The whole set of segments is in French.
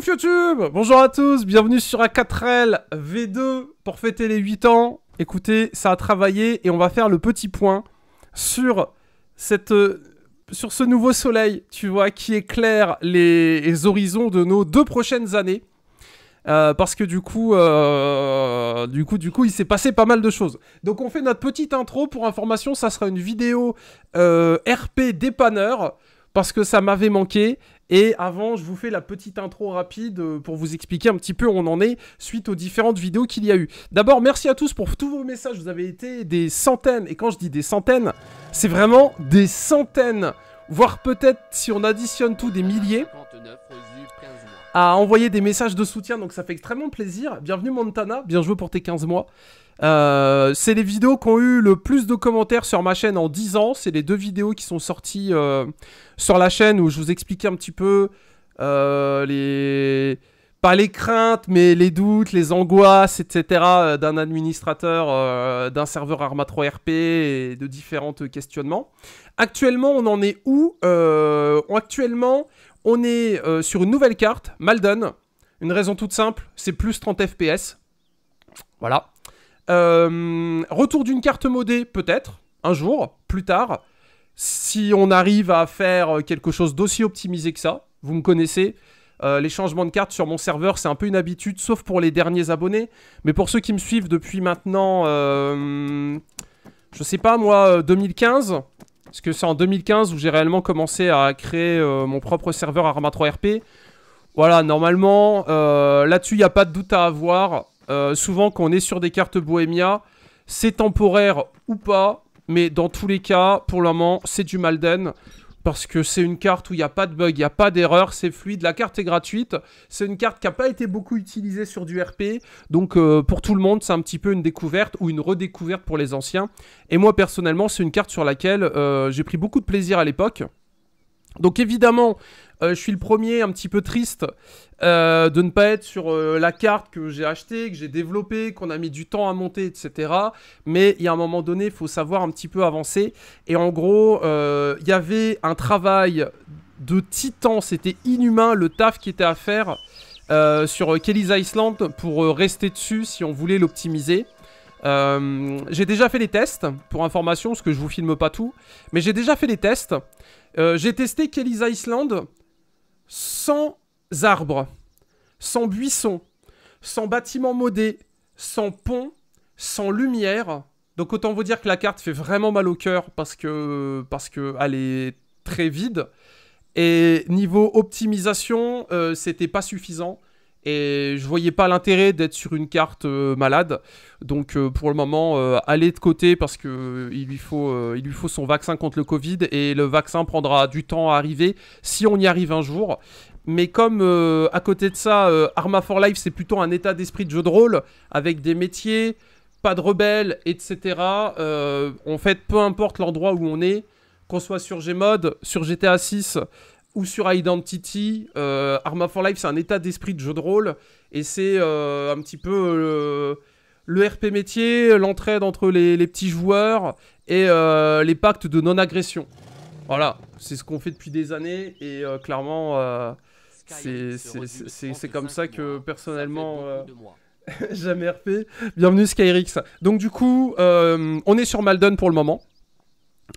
YouTube Bonjour à tous, bienvenue sur A4L V2 pour fêter les 8 ans. Écoutez, ça a travaillé et on va faire le petit point sur, cette, euh, sur ce nouveau soleil, tu vois, qui éclaire les, horizons de nos deux prochaines années. Euh, parce que du coup, euh, du coup, du coup, il s'est passé pas mal de choses. Donc on fait notre petite intro. Pour information, ça sera une vidéo RP dépanneur parce que ça m'avait manqué et avant, je vous fais la petite intro rapide euh, pour vous expliquer un petit peu où on en est suite aux différentes vidéos qu'il y a eu. D'abord, merci à tous pour tous vos messages. Vous avez été des centaines. Et quand je dis des centaines, c'est vraiment des centaines, voire peut-être, si on additionne tout, des milliers à envoyer des messages de soutien, donc ça fait extrêmement plaisir. Bienvenue Montana, bien joué pour tes 15 mois. Euh, c'est les vidéos qui ont eu le plus de commentaires sur ma chaîne en 10 ans. C'est les deux vidéos qui sont sorties euh, sur la chaîne où je vous expliquais un petit peu euh, les... Pas les craintes, mais les doutes, les angoisses, etc. d'un administrateur, d'un serveur Arma 3 RP et de différents questionnements. Actuellement, on en est où Actuellement, on est sur une nouvelle carte, Malden. Une raison toute simple, c'est plus 30 FPS. Voilà. Euh, retour d'une carte modée, peut-être, un jour, plus tard. Si on arrive à faire quelque chose d'aussi optimisé que ça, vous me connaissez, euh, les changements de cartes sur mon serveur, c'est un peu une habitude, sauf pour les derniers abonnés. Mais pour ceux qui me suivent depuis maintenant, euh, je sais pas moi, 2015, parce que c'est en 2015 où j'ai réellement commencé à créer mon propre serveur Arma 3 RP. Voilà, normalement, là-dessus, il n'y a pas de doute à avoir. Euh, souvent, quand on est sur des cartes Bohemia, c'est temporaire ou pas, mais dans tous les cas, pour le moment, c'est du Malden. Parce que c'est une carte où il n'y a pas de bug, il n'y a pas d'erreur, c'est fluide, la carte est gratuite. C'est une carte qui n'a pas été beaucoup utilisée sur du RP. Donc euh, pour tout le monde, c'est un petit peu une découverte ou une redécouverte pour les anciens. Et moi personnellement, c'est une carte sur laquelle euh, j'ai pris beaucoup de plaisir à l'époque. Donc évidemment, euh, je suis le premier un petit peu triste euh, de ne pas être sur euh, la carte que j'ai achetée, que j'ai développée, qu'on a mis du temps à monter, etc. Mais il y a un moment donné, il faut savoir un petit peu avancer. Et en gros, il y avait un travail de titan, c'était inhumain le taf qui était à faire sur Kelly's Island pour rester dessus si on voulait l'optimiser. j'ai déjà fait les tests, pour information, parce que je vous filme pas tout, mais j'ai déjà fait les tests. Euh, j'ai testé Kelly's Island sans arbres, sans buissons, sans bâtiments modés, sans pont, sans lumière. Donc autant vous dire que la carte fait vraiment mal au cœur parce que parce que elle est très vide. Et niveau optimisation, euh, c'était pas suffisant et je voyais pas l'intérêt d'être sur une carte euh, malade. Donc euh, pour le moment, euh, allez de côté parce qu'il lui, faut, lui faut son vaccin contre le Covid et le vaccin prendra du temps à arriver si on y arrive un jour. Mais comme à côté de ça, Arma for Life c'est plutôt un état d'esprit de jeu de rôle avec des métiers, pas de rebelles, etc. en fait, peu importe l'endroit où on est, qu'on soit sur Gmod, sur GTA 6, ou sur Identity. Euh, Arma for Life, c'est un état d'esprit de jeu de rôle. Et c'est euh, un petit peu euh, le, RP métier, l'entraide entre les, petits joueurs et les pactes de non-agression. Voilà, c'est ce qu'on fait depuis des années. Et clairement, c'est comme ça que personnellement... Jamais RP. Bienvenue Skyrix. Donc du coup, on est sur Maldon pour le moment.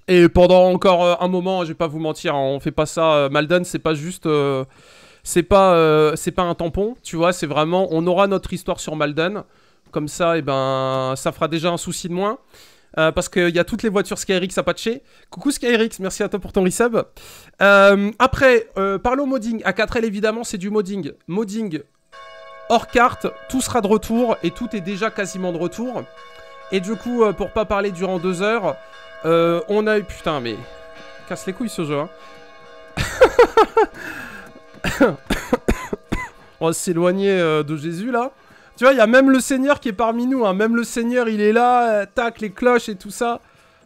Et pendant encore euh, un moment, je vais pas vous mentir, hein, on fait pas ça. Euh, Malden, c'est pas juste. Euh, c'est pas, pas un tampon, tu vois, c'est vraiment. On aura notre histoire sur Malden. Comme ça, et eh ben, ça fera déjà un souci de moins. parce qu'il y a toutes les voitures Skyrix à patcher. Coucou Skyrix, merci à toi pour ton resub. après, parlons modding. A 4L, évidemment, c'est du modding. Modding hors carte, tout sera de retour et tout est déjà quasiment de retour. Et du coup, pour pas parler durant deux heures, euh, on a eu... Putain, mais... Casse les couilles, ce jeu, hein. on va s'éloigner euh, de Jésus, là. Tu vois, il y a même le Seigneur qui est parmi nous, hein. Même le Seigneur, il est là, euh, tac, les cloches et tout ça.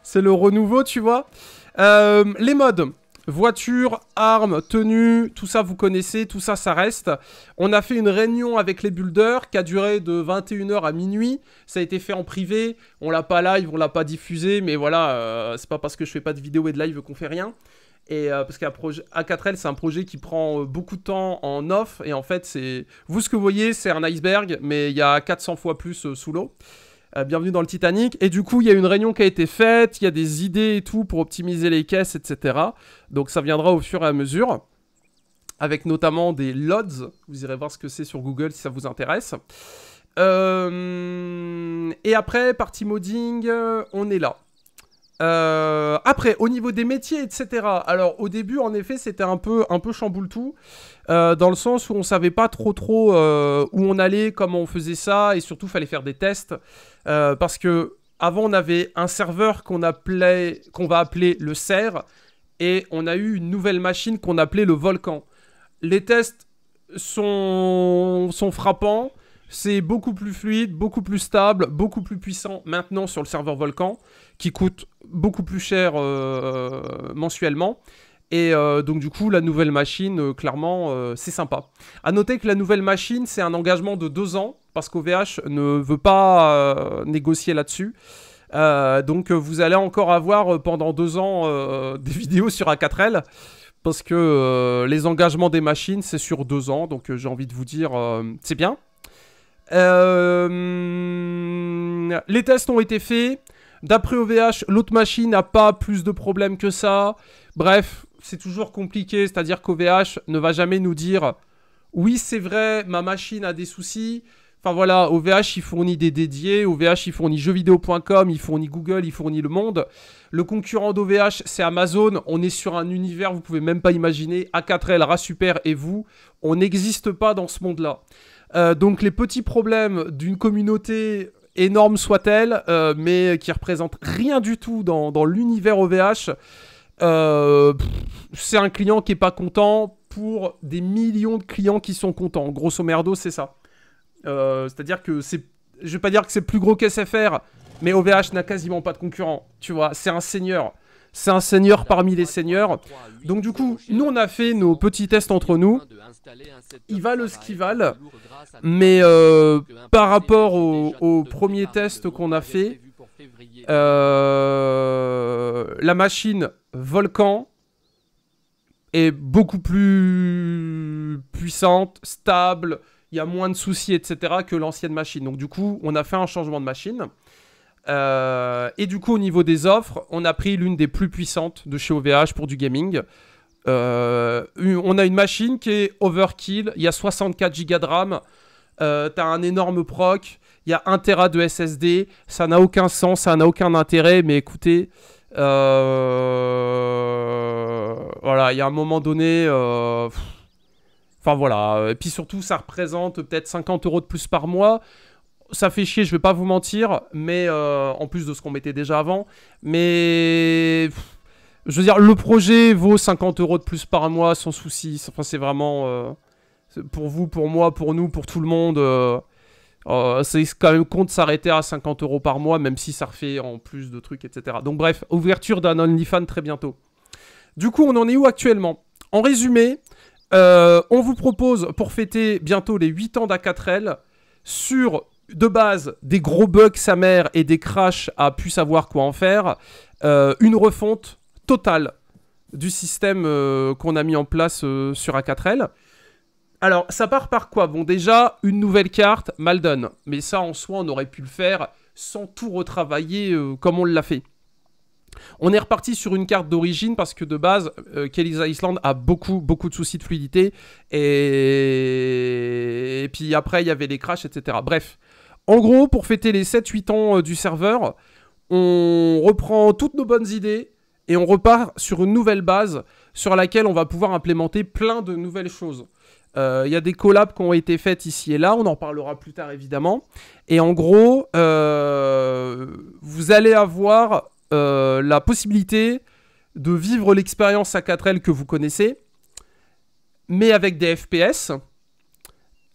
C'est le renouveau, tu vois. Euh, les modes. Voiture, armes, tenues, tout ça vous connaissez, tout ça ça reste. On a fait une réunion avec les builders qui a duré de 21h à minuit. Ça a été fait en privé, on l'a pas live, on l'a pas diffusé, mais voilà, euh, c'est pas parce que je fais pas de vidéo et de live qu'on fait rien. Et euh, parce qu'A4L, c'est un projet qui prend euh, beaucoup de temps en off. Et en fait, c'est vous ce que vous voyez, c'est un iceberg, mais il y a 400 fois plus sous l'eau. Euh, bienvenue dans le Titanic. Et du coup, il y a une réunion qui a été faite, il y a des idées et tout pour optimiser les caisses, etc. Donc ça viendra au fur et à mesure, avec notamment des loads Vous irez voir ce que c'est sur Google si ça vous intéresse. Euh, et après, partie modding, euh, on est là. Euh, après, au niveau des métiers, etc. Alors, au début, en effet, c'était un peu, un peu chamboule tout, euh, dans le sens où on savait pas trop trop euh, où on allait, comment on faisait ça, et surtout, fallait faire des tests, parce que avant, on avait un serveur qu'on appelait, qu'on va appeler le Serre et on a eu une nouvelle machine qu'on appelait le Volcan. Les tests sont, sont frappants. C'est beaucoup plus fluide, beaucoup plus stable, beaucoup plus puissant maintenant sur le serveur Volcan, qui coûte beaucoup plus cher euh, euh, mensuellement. Et euh, donc du coup, la nouvelle machine, clairement, c'est sympa. À noter que la nouvelle machine, c'est un engagement de deux ans, parce qu'OVH ne veut pas négocier là-dessus. donc vous allez encore avoir pendant deux ans des vidéos sur A4L, parce que les engagements des machines, c'est sur deux ans. Donc j'ai envie de vous dire, c'est bien, euh, les tests ont été faits. D'après OVH, l'autre machine n'a pas plus de problèmes que ça. Bref, c'est toujours compliqué. C'est-à-dire qu'OVH ne va jamais nous dire oui, c'est vrai, ma machine a des soucis. Enfin voilà, OVH, il fournit des dédiés. OVH, il fournit jeuxvideo.com, il fournit Google, il fournit Le Monde. Le concurrent d'OVH, c'est Amazon. On est sur un univers, vous pouvez même pas imaginer. A4L, Rasuper et vous, on n'existe pas dans ce monde-là. Euh, donc les petits problèmes d'une communauté énorme soit-elle, euh, mais qui représente rien du tout dans, l'univers OVH, euh, c'est un client qui est pas content pour des millions de clients qui sont contents. Grosso merdo, c'est ça. C'est-à-dire que c'est, je vais pas dire que c'est plus gros qu'SFR, mais OVH n'a quasiment pas de concurrent. Tu vois, c'est un seigneur. C'est un seigneur parmi les seigneurs. Donc du coup, nous on a fait nos petits tests entre nous. Il va le skival, mais euh, par rapport au, premier test qu'on a fait, euh, la machine Volcan est beaucoup plus puissante, stable, il y a moins de soucis, etc. que l'ancienne machine. Donc du coup, on a fait un changement de machine. Euh, et du coup, au niveau des offres, on a pris l'une des plus puissantes de chez OVH pour du gaming. Euh, on a une machine qui est overkill, il y a 64 Go de RAM, euh, t'as un énorme proc, il y a 1 Tera de SSD, ça n'a aucun sens, ça n'a aucun intérêt, mais écoutez, euh, voilà, il y a un moment donné... Enfin voilà, et puis surtout ça représente peut-être 50 euros de plus par mois ça fait chier, je vais pas vous mentir, mais euh, en plus de ce qu'on mettait déjà avant, mais je veux dire, le projet vaut 50 euros de plus par mois sans souci. c'est vraiment euh, pour vous, pour moi, pour nous, pour tout le monde. Euh, c'est quand même compte s'arrêter à 50 euros par mois, même si ça refait en plus de trucs, etc. Donc, bref, ouverture d'un OnlyFans très bientôt. Du coup, on en est où actuellement En résumé, on vous propose pour fêter bientôt les 8 ans d'A4L sur de base, des gros bugs, sa mère, et des crashs a pu savoir quoi en faire, euh, une refonte totale du système euh, qu'on a mis en place euh, sur A4L. Alors, ça part par quoi Bon, déjà, une nouvelle carte, Maldon. Mais ça, en soi, on aurait pu le faire sans tout retravailler comme on l'a fait. On est reparti sur une carte d'origine parce que de base, Kelly's Island a beaucoup, beaucoup de soucis de fluidité. Et, puis après, il y avait les crashs, etc. Bref, en gros, pour fêter les 7-8 ans euh, du serveur, on reprend toutes nos bonnes idées et on repart sur une nouvelle base sur laquelle on va pouvoir implémenter plein de nouvelles choses. Il euh, y a des collabs qui ont été faites ici et là, on en parlera plus tard évidemment. Et en gros, euh, vous allez avoir la possibilité de vivre l'expérience à 4 l que vous connaissez, mais avec des FPS.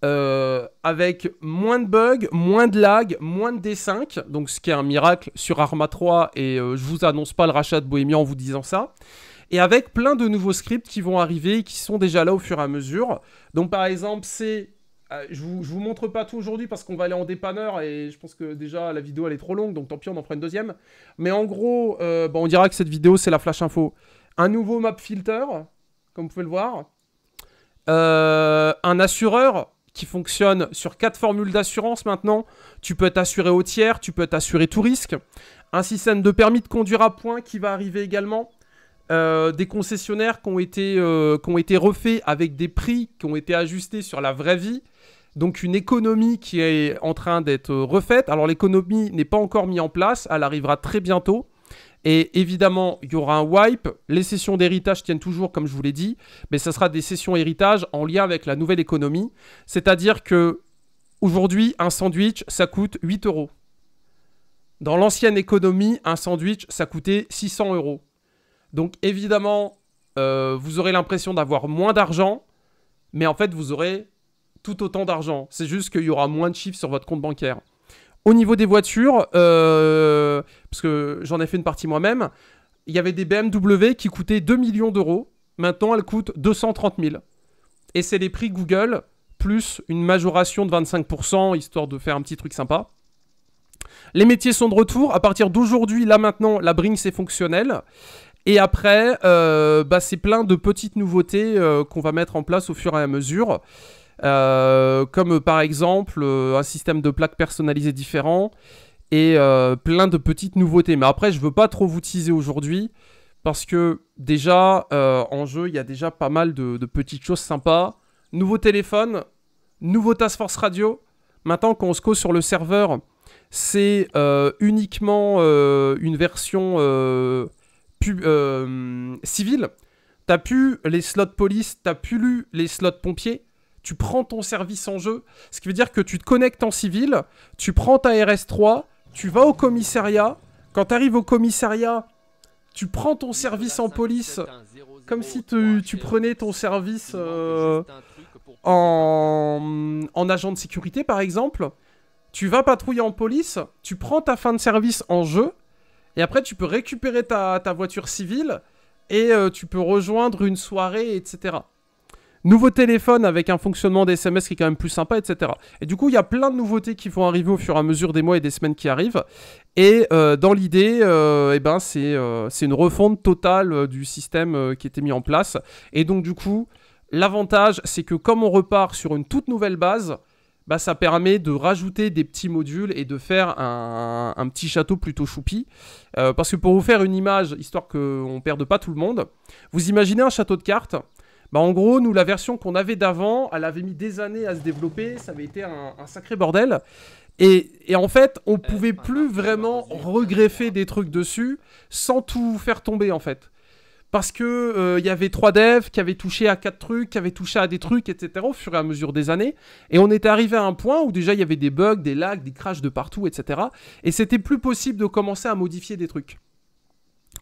Euh, avec moins de bugs, moins de lag, moins de D5, donc ce qui est un miracle sur Arma 3, et euh, je vous annonce pas le rachat de Bohemia en vous disant ça, et avec plein de nouveaux scripts qui vont arriver et qui sont déjà là au fur et à mesure. Donc par exemple, c'est... Euh, je, vous, je vous montre pas tout aujourd'hui parce qu'on va aller en dépanneur et je pense que déjà la vidéo elle est trop longue donc tant pis on en prend une deuxième. Mais en gros, bah, on dira que cette vidéo c'est la flash info. Un nouveau map filter, comme vous pouvez le voir. un assureur qui fonctionne sur quatre formules d'assurance maintenant. Tu peux t'assurer au tiers, tu peux t'assurer tout risque. Un système de permis de conduire à point qui va arriver également. Euh, des concessionnaires qui ont, été, euh, qui ont été refaits avec des prix qui ont été ajustés sur la vraie vie. Donc une économie qui est en train d'être refaite. Alors l'économie n'est pas encore mise en place, elle arrivera très bientôt. Et évidemment, il y aura un wipe. Les sessions d'héritage tiennent toujours, comme je vous l'ai dit, mais ça sera des sessions héritage en lien avec la nouvelle économie. C'est-à-dire que aujourd'hui, un sandwich, ça coûte 8 euros. Dans l'ancienne économie, un sandwich, ça coûtait 600 euros. Donc évidemment, euh, vous aurez l'impression d'avoir moins d'argent, mais en fait, vous aurez tout autant d'argent. C'est juste qu'il y aura moins de chiffres sur votre compte bancaire. Au niveau des voitures, euh, parce que j'en ai fait une partie moi-même, il y avait des BMW qui coûtaient 2 millions d'euros. Maintenant, elles coûtent 230 000. Et c'est les prix Google, plus une majoration de 25%, histoire de faire un petit truc sympa. Les métiers sont de retour. À partir d'aujourd'hui, là maintenant, la Brinks c'est fonctionnel. Et après, euh, bah, c'est plein de petites nouveautés euh, qu'on va mettre en place au fur et à mesure. Euh, comme euh, par exemple euh, un système de plaques personnalisées différents et plein de petites nouveautés. Mais après, je veux pas trop vous teaser aujourd'hui parce que déjà en jeu, il y a déjà pas mal de, petites choses sympas. Nouveau téléphone, nouveau Task Force Radio. Maintenant, quand on se cause sur le serveur, c'est uniquement une version civile. T'as plus les slots police, t'as plus lu les slots pompiers tu prends ton service en jeu, ce qui veut dire que tu te connectes en civil, tu prends ta RS3, tu vas au commissariat, quand tu arrives au commissariat, tu prends ton service en police, comme si tu, prenais ton service euh, en, en agent de sécurité par exemple, tu vas patrouiller en police, tu prends ta fin de service en jeu, et après tu peux récupérer ta, voiture civile, et euh, tu peux rejoindre une soirée, etc. Nouveau téléphone avec un fonctionnement des SMS qui est quand même plus sympa, etc. Et du coup, il y a plein de nouveautés qui vont arriver au fur et à mesure des mois et des semaines qui arrivent. Et euh, dans l'idée, euh, eh ben, euh, c'est une refonte totale du système qui était mis en place. Et donc, du coup, l'avantage, c'est que comme on repart sur une toute nouvelle base, bah, ça permet de rajouter des petits modules et de faire un, petit château plutôt choupi. parce que pour vous faire une image, histoire qu'on ne perde pas tout le monde, vous imaginez un château de cartes bah, en gros, nous, la version qu'on avait d'avant, elle avait mis des années à se développer, ça avait été un, sacré bordel. Et, en fait, on eh, pouvait plus vraiment regreffer des trucs dessus sans tout faire tomber en fait. Parce que euh, y avait trois devs qui avaient touché à quatre trucs, qui avaient touché à des trucs, etc. au fur et à mesure des années. Et on était arrivé à un point où déjà il y avait des bugs, des lags, des crashs de partout, etc. Et c'était plus possible de commencer à modifier des trucs.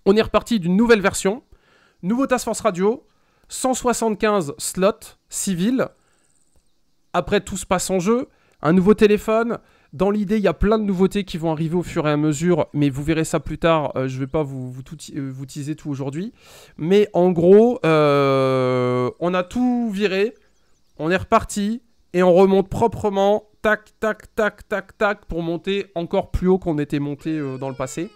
On est reparti d'une nouvelle version, nouveau Task Force Radio, 175 slots civils. Après, tout se passe en jeu. Un nouveau téléphone. Dans l'idée, il y a plein de nouveautés qui vont arriver au fur et à mesure, mais vous verrez ça plus tard. Euh, je ne vais pas vous, vous, tout, euh, teaser tout aujourd'hui. Mais en gros, euh, on a tout viré. On est reparti et on remonte proprement. Tac, tac, tac, tac, tac, pour monter encore plus haut qu'on était monté dans le passé.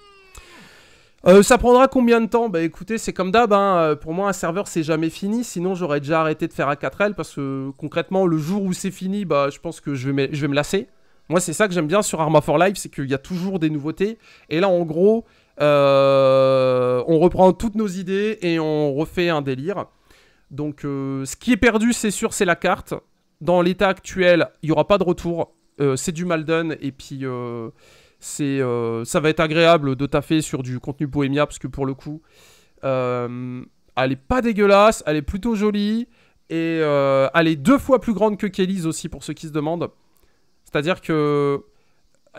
Euh, ça prendra combien de temps Bah écoutez, c'est comme d'hab, hein. euh, pour moi un serveur c'est jamais fini, sinon j'aurais déjà arrêté de faire A4L parce que concrètement le jour où c'est fini, bah je pense que je vais, je vais me lasser. Moi c'est ça que j'aime bien sur Arma 4 Life, c'est qu'il y a toujours des nouveautés. Et là en gros, euh, on reprend toutes nos idées et on refait un délire. Donc ce qui est perdu c'est sûr c'est la carte. Dans l'état actuel, il n'y aura pas de retour. c'est du mal done, et puis... C'est, euh, ça va être agréable de taffer sur du contenu bohémia, parce que pour le coup, euh, elle est pas dégueulasse, elle est plutôt jolie, et euh, elle est deux fois plus grande que Kelly's aussi, pour ceux qui se demandent. C'est-à-dire que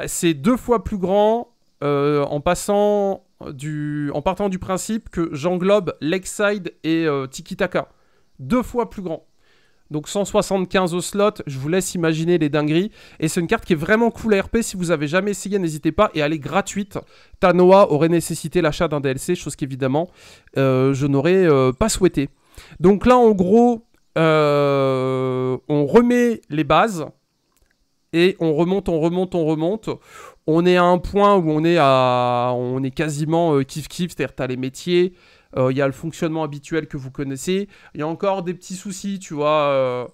c'est deux fois plus grand en passant du, en partant du principe que j'englobe Lakeside et Tikitaka, Tiki Deux fois plus grand. Donc 175 au slot, je vous laisse imaginer les dingueries. Et c'est une carte qui est vraiment cool à RP. Si vous avez jamais essayé, n'hésitez pas. Et elle est gratuite. Tanoa aurait nécessité l'achat d'un DLC, chose qu'évidemment euh, je n'aurais euh, pas souhaité. Donc là, en gros, euh, on remet les bases. Et on remonte, on remonte, on remonte. On est à un point où on est à, on est quasiment kiff kiff, c'est-à-dire t'as les métiers, il euh, y a le fonctionnement habituel que vous connaissez. Il y a encore des petits soucis, tu vois. Euh,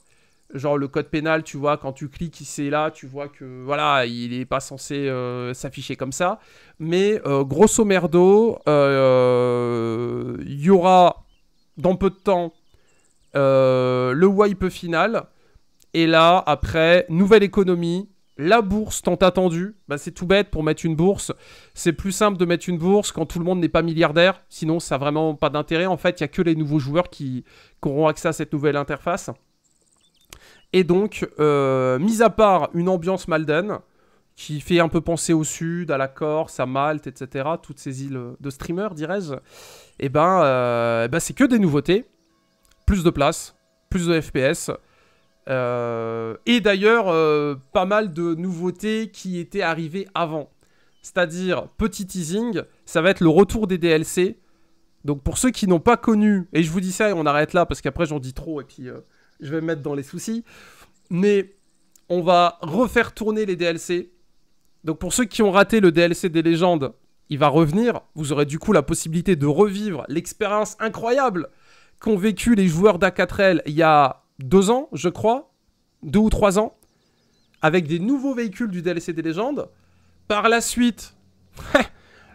genre le code pénal, tu vois, quand tu cliques, c'est là, tu vois que voilà, il n'est pas censé euh, s'afficher comme ça. Mais grosso merdo, il y aura dans peu de temps le wipe final. Et là, après, nouvelle économie, la bourse tant attendue, bah, c'est tout bête pour mettre une bourse. C'est plus simple de mettre une bourse quand tout le monde n'est pas milliardaire, sinon ça n'a vraiment pas d'intérêt. En fait, il n'y a que les nouveaux joueurs qui, auront accès à cette nouvelle interface. Et donc, euh, mis à part une ambiance Malden, qui fait un peu penser au sud, à la Corse, à Malte, etc., toutes ces îles de streamers, dirais-je, et eh ben, euh, eh ben, c'est que des nouveautés, plus de place, plus de FPS, euh, et d'ailleurs, euh, pas mal de nouveautés qui étaient arrivées avant. C'est-à-dire, petit teasing, ça va être le retour des DLC. Donc pour ceux qui n'ont pas connu, et je vous dis ça et on arrête là parce qu'après j'en dis trop et puis euh, je vais me mettre dans les soucis. Mais on va refaire tourner les DLC. Donc pour ceux qui ont raté le DLC des légendes, il va revenir. Vous aurez du coup la possibilité de revivre l'expérience incroyable qu'ont vécu les joueurs d'A4L il y a deux ans, je crois, deux ou trois ans, avec des nouveaux véhicules du DLC des légendes. Par la suite,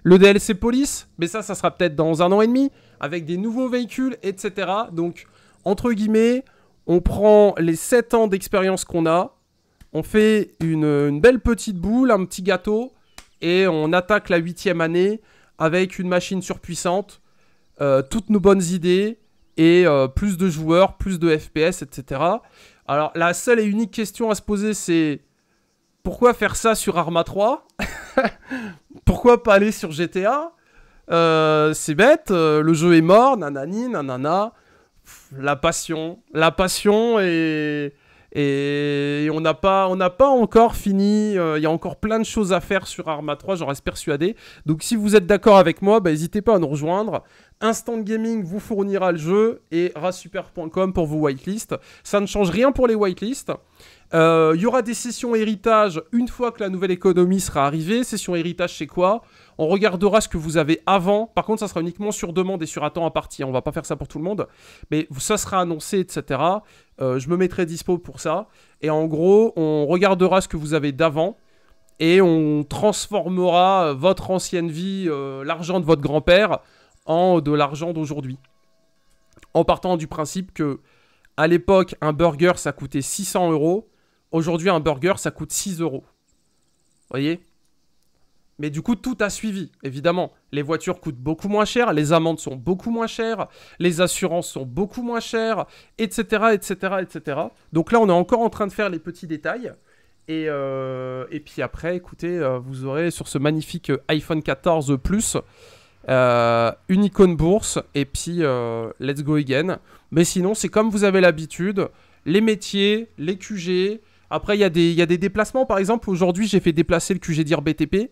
le DLC police, mais ça, ça sera peut-être dans un an et demi, avec des nouveaux véhicules, etc. Donc, entre guillemets, on prend les sept ans d'expérience qu'on a, on fait une, belle petite boule, un petit gâteau, et on attaque la huitième année avec une machine surpuissante, euh, toutes nos bonnes idées, et euh, plus de joueurs, plus de FPS, etc. Alors la seule et unique question à se poser c'est pourquoi faire ça sur Arma 3 Pourquoi pas aller sur GTA euh, C'est bête, euh, le jeu est mort, nanani, nanana. la passion, la passion et... Et on n'a pas, pas encore fini. Euh, il y a encore plein de choses à faire sur Arma 3, j'en reste persuadé. Donc si vous êtes d'accord avec moi, bah, n'hésitez pas à nous rejoindre. Instant Gaming vous fournira le jeu et rasuper.com pour vos whitelists. Ça ne change rien pour les whitelists. Euh, il y aura des sessions héritage une fois que la nouvelle économie sera arrivée. Session héritage, c'est quoi on regardera ce que vous avez avant. Par contre, ça sera uniquement sur demande et sur attente à partie. On va pas faire ça pour tout le monde. Mais ça sera annoncé, etc. Euh, je me mettrai dispo pour ça. Et en gros, on regardera ce que vous avez d'avant. Et on transformera euh, votre ancienne vie, euh, l'argent de votre grand-père, en de l'argent d'aujourd'hui. En partant du principe que, à l'époque, un burger, ça coûtait 600 euros. Aujourd'hui, un burger, ça coûte 6 euros. Vous voyez mais du coup, tout a suivi, évidemment. Les voitures coûtent beaucoup moins cher, les amendes sont beaucoup moins chères, les assurances sont beaucoup moins chères, etc., etc., etc. Donc là, on est encore en train de faire les petits détails. Et, euh, puis après, écoutez, euh, vous aurez sur ce magnifique euh, iPhone 14 Plus une icône bourse et puis let's go again. Mais sinon, c'est comme vous avez l'habitude, les métiers, les QG. Après, il y, a des déplacements. Par exemple, aujourd'hui, j'ai fait déplacer le QG dire BTP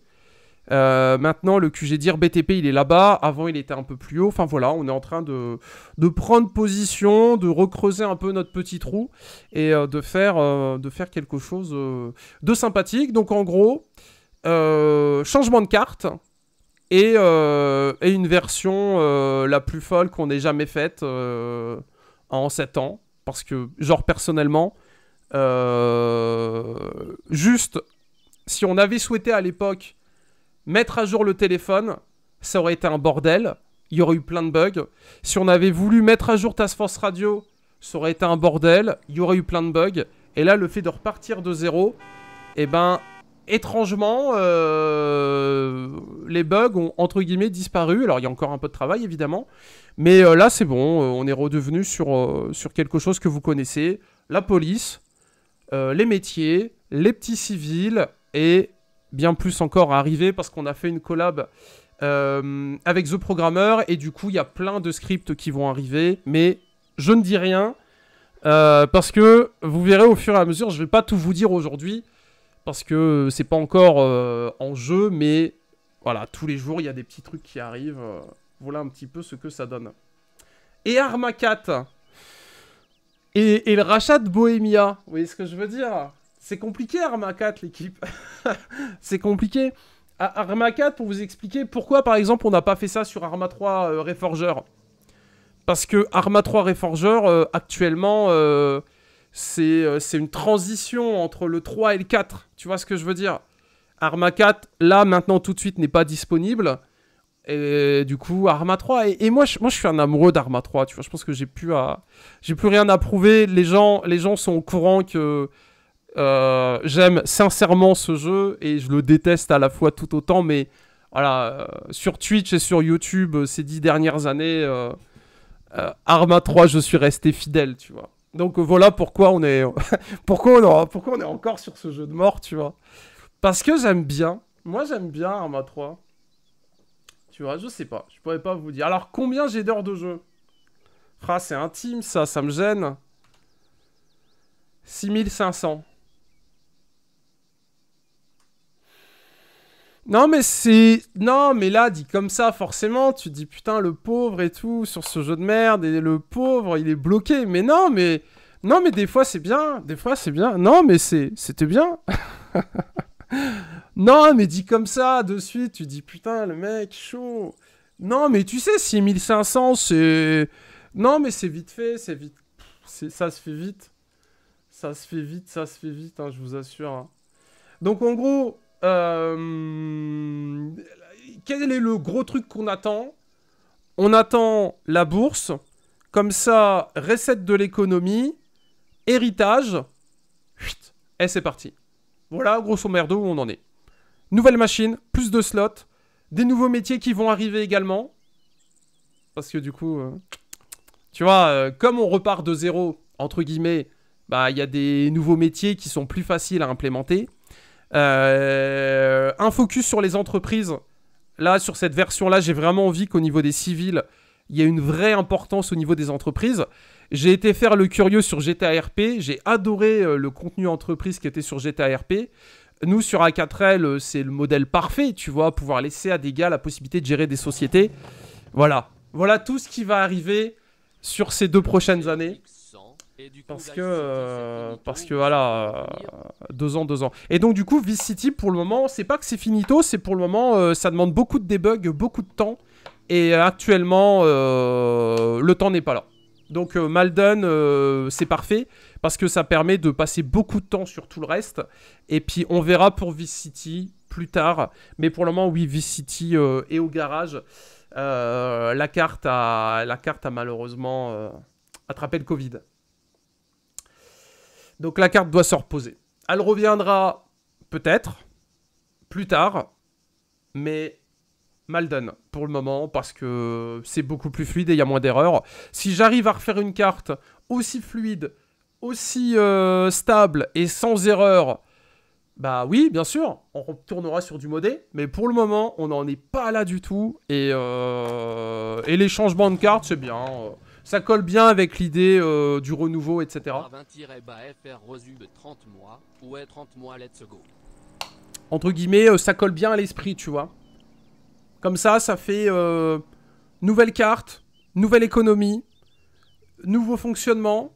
euh, maintenant, le QG dire BTP, il est là-bas. Avant, il était un peu plus haut. Enfin voilà, on est en train de, de prendre position, de recreuser un peu notre petit trou et euh, de, faire, euh, de faire quelque chose de sympathique. Donc en gros, changement de carte et, et une version la plus folle qu'on ait jamais faite en 7 ans. Parce que, genre, personnellement, juste si on avait souhaité à l'époque Mettre à jour le téléphone, ça aurait été un bordel. Il y aurait eu plein de bugs. Si on avait voulu mettre à jour Task Force Radio, ça aurait été un bordel. Il y aurait eu plein de bugs. Et là, le fait de repartir de zéro, et eh ben, étrangement, euh, les bugs ont entre guillemets disparu. Alors il y a encore un peu de travail évidemment, mais euh, là c'est bon, euh, on est redevenu sur, sur quelque chose que vous connaissez, la police, les métiers, les petits civils et bien plus encore arrivé arriver parce qu'on a fait une collab euh, avec The Programmer et du coup il y a plein de scripts qui vont arriver mais je ne dis rien euh, parce que vous verrez au fur et à mesure je vais pas tout vous dire aujourd'hui parce que c'est pas encore euh, en jeu mais voilà tous les jours il y a des petits trucs qui arrivent voilà un petit peu ce que ça donne et Arma 4 et, et le rachat de Bohemia vous voyez ce que je veux dire c'est compliqué Arma 4, l'équipe. c'est compliqué. Arma 4, pour vous expliquer pourquoi, par exemple, on n'a pas fait ça sur Arma 3 euh, Reforger. Parce que Arma 3 Reforger, euh, actuellement, euh, c'est une transition entre le 3 et le 4. Tu vois ce que je veux dire Arma 4, là, maintenant, tout de suite, n'est pas disponible. Et du coup, Arma 3. Et, moi, je, je suis un amoureux d'Arma 3. Tu vois, je pense que j'ai plus j'ai plus rien à prouver. Les gens, les gens sont au courant que euh, j'aime sincèrement ce jeu et je le déteste à la fois tout autant, mais voilà, euh, sur Twitch et sur YouTube euh, ces dix dernières années, Arma 3, je suis resté fidèle, tu vois. Donc voilà pourquoi on est, pourquoi on, pourquoi on est encore sur ce jeu de mort, tu vois. Parce que j'aime bien, moi j'aime bien Arma 3. Tu vois, je sais pas, je pourrais pas vous dire. Alors combien j'ai d'heures de jeu c'est intime ça, ça me gêne. 6500. Non, mais c'est. Non, mais là, dit comme ça, forcément, tu dis putain, le pauvre et tout, sur ce jeu de merde, et le pauvre, il est bloqué. Mais non, mais. Non, mais des fois, c'est bien. Des fois, c'est bien. Non, mais c'est... c'était bien. non, mais dit comme ça, de suite, tu dis putain, le mec, chaud. Non, mais tu sais, 6500, c'est. Non, mais c'est vite fait, c'est vite. C'est... Ça se fait vite. Ça se fait vite, ça se fait vite, hein, je vous assure. Hein. Donc, en gros euh, quel est le gros truc qu'on attend On attend la bourse, comme ça, recette de l'économie, héritage, et c'est parti. Voilà, grosso merde, où on en est. Nouvelle machine, plus de slots, des nouveaux métiers qui vont arriver également. Parce que du coup, euh, tu vois, euh, comme on repart de zéro, entre guillemets, bah il y a des nouveaux métiers qui sont plus faciles à implémenter. Euh, un focus sur les entreprises. Là, sur cette version-là, j'ai vraiment envie qu'au niveau des civils, il y ait une vraie importance au niveau des entreprises. J'ai été faire le curieux sur GTA RP. J'ai adoré euh, le contenu entreprise qui était sur GTA RP. Nous, sur A4L, euh, c'est le modèle parfait, tu vois, pouvoir laisser à des gars la possibilité de gérer des sociétés. Voilà. Voilà tout ce qui va arriver sur ces deux prochaines années. Parce bah, que, euh, parce que voilà, euh, deux ans, deux ans. Et donc du coup, Vice City, pour le moment, c'est pas que c'est finito, c'est pour le moment, euh, ça demande beaucoup de debug, beaucoup de temps. Et actuellement, le temps n'est pas là. Donc Malden, c'est parfait, parce que ça permet de passer beaucoup de temps sur tout le reste. Et puis on verra pour Vice City plus tard. Mais pour le moment, oui, Vice City est au garage. la, carte a, la carte a malheureusement attrapé le Covid. Donc la carte doit se reposer. Elle reviendra peut-être plus tard, mais mal donne pour le moment parce que c'est beaucoup plus fluide et il y a moins d'erreurs. Si j'arrive à refaire une carte aussi fluide, aussi euh, stable et sans erreur, bah oui, bien sûr, on retournera sur du modé, mais pour le moment, on n'en est pas là du tout. Et, euh, les changements de cartes, c'est bien. Hein ça colle bien avec l'idée euh, du renouveau, etc. 30 mois, 30 mois, Entre guillemets, euh, ça colle bien à l'esprit, tu vois. Comme ça, ça fait euh, nouvelle carte, nouvelle économie, nouveau fonctionnement,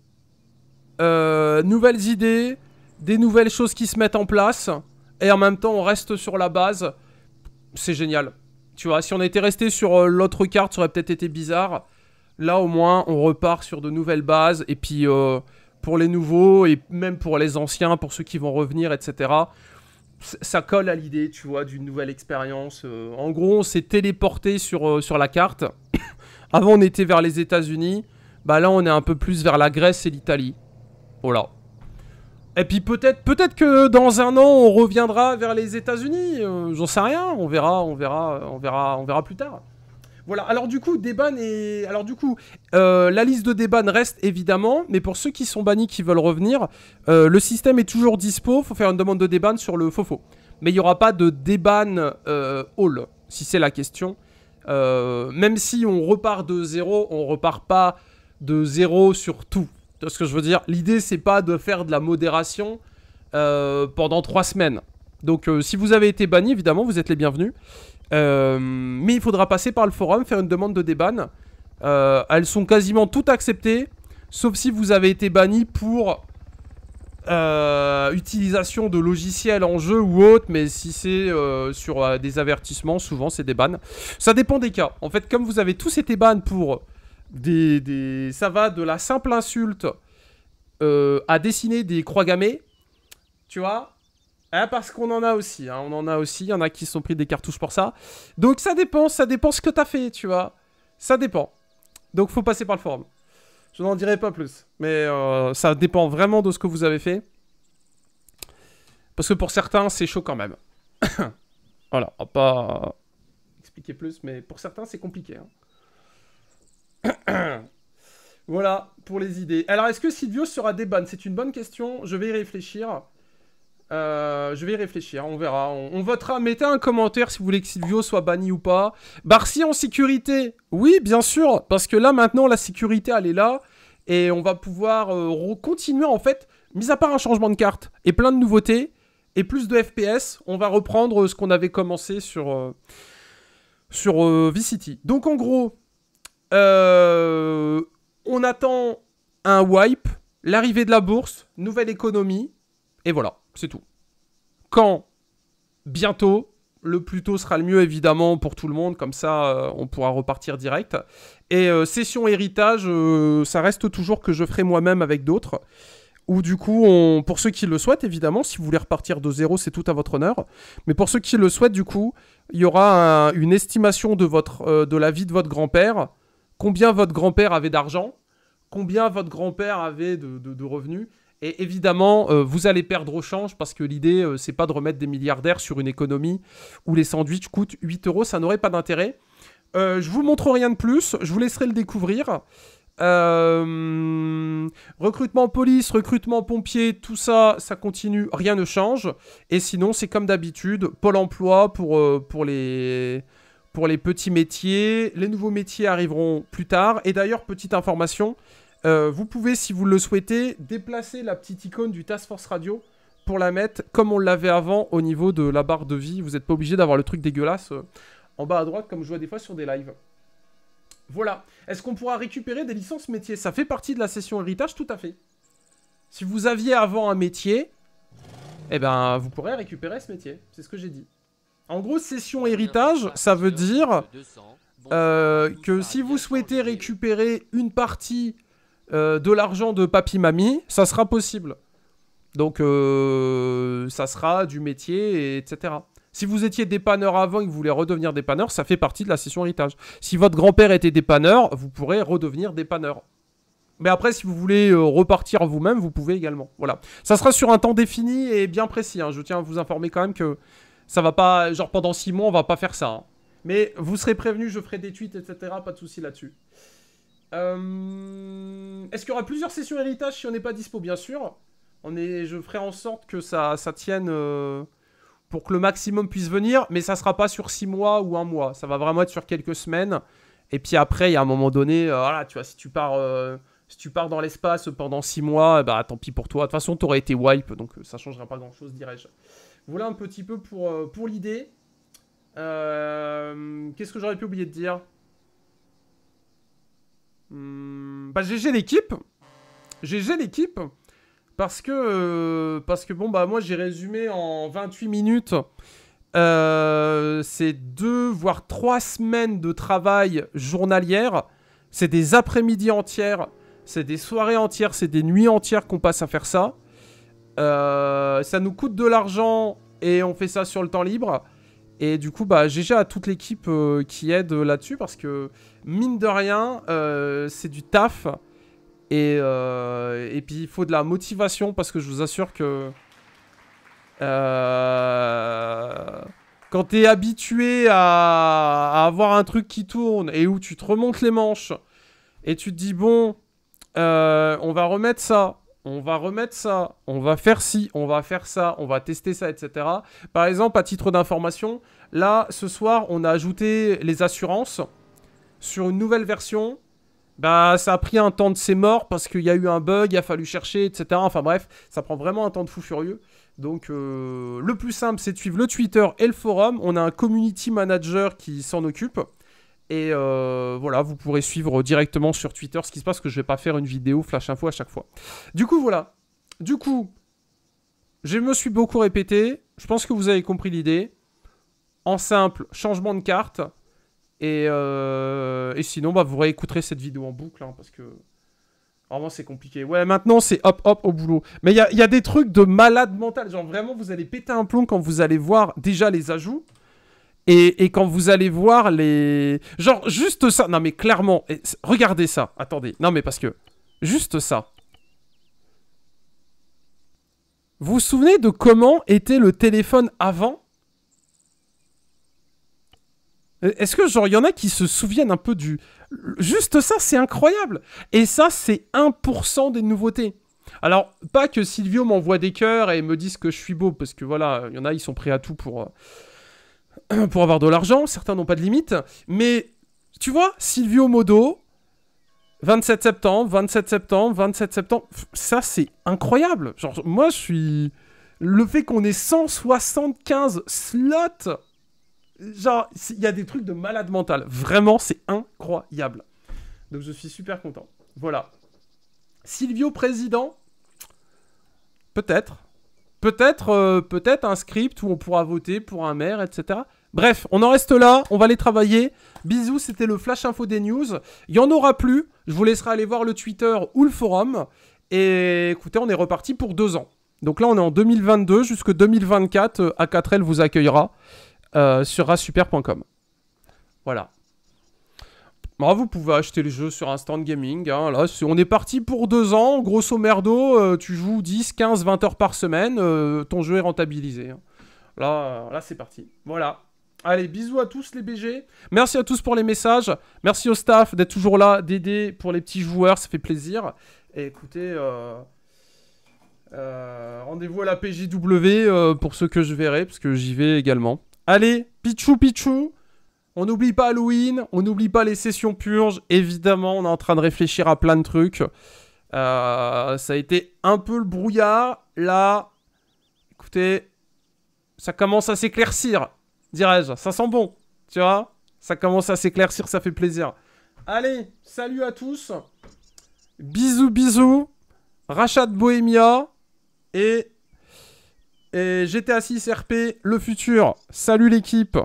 nouvelles idées, des nouvelles choses qui se mettent en place, et en même temps, on reste sur la base. C'est génial. Tu vois, si on était resté sur l'autre carte, ça aurait peut-être été bizarre. Là, au moins, on repart sur de nouvelles bases. Et puis, euh, pour les nouveaux, et même pour les anciens, pour ceux qui vont revenir, etc., ça colle à l'idée, tu vois, d'une nouvelle expérience. Euh. en gros, on s'est téléporté sur, euh, sur la carte. Avant, on était vers les États-Unis. Bah là, on est un peu plus vers la Grèce et l'Italie. Voilà. Et puis peut-être peut-être que dans un an on reviendra vers les États-Unis, j'en sais rien, on verra, on verra, on verra, on verra plus tard. Voilà. Alors du coup, déban et alors du coup, euh, la liste de déban reste évidemment, mais pour ceux qui sont bannis qui veulent revenir, euh, le système est toujours dispo. Faut faire une demande de déban sur le Fofo. Mais il n'y aura pas de déban euh, All, si c'est la question. même si on repart de zéro, on repart pas de zéro sur tout. Ce que je veux dire, l'idée c'est pas de faire de la modération pendant trois semaines. Donc euh, si vous avez été banni, évidemment, vous êtes les bienvenus. Euh, mais il faudra passer par le forum, faire une demande de déban. Euh, elles sont quasiment toutes acceptées, sauf si vous avez été banni pour utilisation de logiciels en jeu ou autre, mais si c'est sur des avertissements, souvent c'est des bans. Ça dépend des cas. En fait, comme vous avez tous été bannis pour des... Ça va de la simple insulte à dessiner des croix gammées, tu vois, ah, parce qu'on en a aussi, hein. on en a aussi, il y en a qui se sont pris des cartouches pour ça. Donc ça dépend, ça dépend ce que t'as fait, tu vois. Ça dépend. Donc faut passer par le forum. Je n'en dirai pas plus. Mais euh, ça dépend vraiment de ce que vous avez fait. Parce que pour certains, c'est chaud quand même. voilà, on va pas expliquer plus, mais pour certains, c'est compliqué. Hein. voilà, pour les idées. Alors, est-ce que Silvio sera déban C'est une bonne question, je vais y réfléchir. Euh, je vais y réfléchir, on verra. On, votera. Mettez un commentaire si vous voulez que Silvio soit banni ou pas. Barcy en sécurité Oui, bien sûr, parce que là maintenant, la sécurité, elle est là. Et on va pouvoir euh, continuer en fait, mis à part un changement de carte et plein de nouveautés et plus de FPS, on va reprendre euh, ce qu'on avait commencé sur, sur V-City. Donc en gros, on attend un wipe, l'arrivée de la bourse, nouvelle économie, et voilà. C'est tout. Quand Bientôt. Le plus tôt sera le mieux, évidemment, pour tout le monde. Comme ça, euh, on pourra repartir direct. Et euh, session héritage, euh, ça reste toujours que je ferai moi-même avec d'autres. Ou du coup, pour ceux qui le souhaitent, évidemment, si vous voulez repartir de zéro, c'est tout à votre honneur. Mais pour ceux qui le souhaitent, du coup, il y aura une estimation de, votre, de la vie de votre grand-père. Combien votre grand-père avait d'argent combien votre grand-père avait de, revenus et évidemment, euh, vous allez perdre au change parce que l'idée, euh, c'est pas de remettre des milliardaires sur une économie où les sandwichs coûtent 8 euros, ça n'aurait pas d'intérêt. Je euh, je vous montre rien de plus, je vous laisserai le découvrir. recrutement police, recrutement pompier, tout ça, ça continue, rien ne change. Et sinon, c'est comme d'habitude, Pôle emploi pour, pour les pour les petits métiers. Les nouveaux métiers arriveront plus tard. Et d'ailleurs, petite information, euh, vous pouvez, si vous le souhaitez, déplacer la petite icône du Task Force Radio pour la mettre comme on l'avait avant au niveau de la barre de vie. Vous n'êtes pas obligé d'avoir le truc dégueulasse euh, en bas à droite comme je vois des fois sur des lives. Voilà. Est-ce qu'on pourra récupérer des licences métiers Ça fait partie de la session héritage, tout à fait. Si vous aviez avant un métier, eh ben, vous pourrez récupérer ce métier. C'est ce que j'ai dit. En gros, session héritage, ça veut dire euh, que si vous souhaitez récupérer une partie euh, de l'argent de papy-mamie, ça sera possible. Donc, euh, ça sera du métier, etc. Si vous étiez dépanneur avant et que vous voulez redevenir dépanneur, ça fait partie de la session héritage. Si votre grand-père était dépanneur, vous pourrez redevenir dépanneur. Mais après, si vous voulez euh, repartir vous-même, vous pouvez également. Voilà. Ça sera sur un temps défini et bien précis. Hein. Je tiens à vous informer quand même que ça va pas... Genre pendant six mois, on va pas faire ça. Hein. Mais vous serez prévenu, je ferai des tweets, etc. Pas de souci là-dessus. Euh, est-ce qu'il y aura plusieurs sessions héritage si on n'est pas dispo Bien sûr. On est... Je ferai en sorte que ça, tienne euh, pour que le maximum puisse venir, mais ça sera pas sur 6 mois ou un mois. Ça va vraiment être sur quelques semaines. Et puis après, il y a un moment donné, euh, voilà, tu vois, si tu pars, si tu pars dans l'espace pendant 6 mois, bah tant pis pour toi. De toute façon, tu aurais été wipe, donc ça changera pas grand chose, dirais-je. Voilà un petit peu pour, pour l'idée. Qu'est-ce que j'aurais pu oublier de dire bah, GG l'équipe. GG l'équipe. Parce que, euh, parce que, bon, bah, moi, j'ai résumé en 28 minutes euh, ces deux, voire trois semaines de travail journalière. C'est des après-midi entières, c'est des soirées entières, c'est des nuits entières qu'on passe à faire ça. Euh, ça nous coûte de l'argent et on fait ça sur le temps libre. Et du coup, bah, GG à toute l'équipe euh, qui aide euh, là-dessus parce que, mine de rien, euh, c'est du taf. Et, puis, il faut de la motivation parce que je vous assure que. quand t'es habitué à, à, avoir un truc qui tourne et où tu te remontes les manches et tu te dis, bon, on va remettre ça, on va remettre ça, on va faire ci, on va faire ça, on va tester ça, etc. Par exemple, à titre d'information, là, ce soir, on a ajouté les assurances sur une nouvelle version. Bah, ça a pris un temps de ses morts parce qu'il y a eu un bug, il a fallu chercher, etc. Enfin bref, ça prend vraiment un temps de fou furieux. Donc, euh, le plus simple, c'est de suivre le Twitter et le forum. On a un community manager qui s'en occupe. Et euh, voilà, vous pourrez suivre directement sur Twitter ce qui se passe, que je ne vais pas faire une vidéo flash info à chaque fois. Du coup, voilà. Du coup, je me suis beaucoup répété. Je pense que vous avez compris l'idée. En simple, changement de carte. Et, euh, sinon, bah, vous réécouterez cette vidéo en boucle, hein, parce que... Vraiment, c'est compliqué. Ouais, maintenant, c'est hop, hop, au boulot. Mais il y a, y a des trucs de malade mental. Genre, vraiment, vous allez péter un plomb quand vous allez voir déjà les ajouts. Et, quand vous allez voir les. Genre, juste ça. Non, mais clairement. Regardez ça. Attendez. Non, mais parce que. Juste ça. Vous vous souvenez de comment était le téléphone avant e, Est-ce que, genre, il y en a qui se souviennent un peu du. Juste ça, c'est incroyable. Et ça, c'est 1% des nouveautés. Alors, pas que Silvio m'envoie des cœurs et me dise que je suis beau, parce que voilà, il y en a, ils sont prêts à tout pour. Euh, pour avoir de l'argent, certains n'ont pas de limite, mais tu vois, Silvio Modo, 27 septembre, 27 septembre, 27 septembre, ça c'est incroyable. Genre, moi je suis. Le fait qu'on ait 175 slots, genre, il y a des trucs de malade mental. Vraiment, c'est incroyable. Donc je suis super content. Voilà. Silvio président Peut-être. Peut-être euh, peut-être un script où on pourra voter pour un maire, etc. Bref, on en reste là, on va aller travailler. Bisous, c'était le Flash Info des News. Il y en aura plus, je vous laisserai aller voir le Twitter ou le forum. Et écoutez, on est reparti pour deux ans. Donc là, on est en 2022, jusque 2024, euh, A4L vous accueillera euh, sur rasuper.com. Voilà. Ah, vous pouvez acheter les jeux sur Instant Gaming. Hein. Là, on est parti pour deux ans. Grosso merdo, euh, tu joues 10, 15, 20 heures par semaine. Euh, ton jeu est rentabilisé. Hein. Là, là c'est parti. Voilà. Allez, bisous à tous les BG. Merci à tous pour les messages. Merci au staff d'être toujours là, d'aider pour les petits joueurs. Ça fait plaisir. Et écoutez, euh, rendez-vous à la PJW pour ce que je verrai, parce que j'y vais également. Allez, pichou pichou on n'oublie pas Halloween, on n'oublie pas les sessions purges, évidemment, on est en train de réfléchir à plein de trucs. Euh, ça a été un peu le brouillard. Là, écoutez, ça commence à s'éclaircir, dirais-je. Ça sent bon, tu vois Ça commence à s'éclaircir, ça fait plaisir. Allez, salut à tous. Bisous, bisous. Rachat de Bohemia et, et GTA 6 RP, le futur. Salut l'équipe.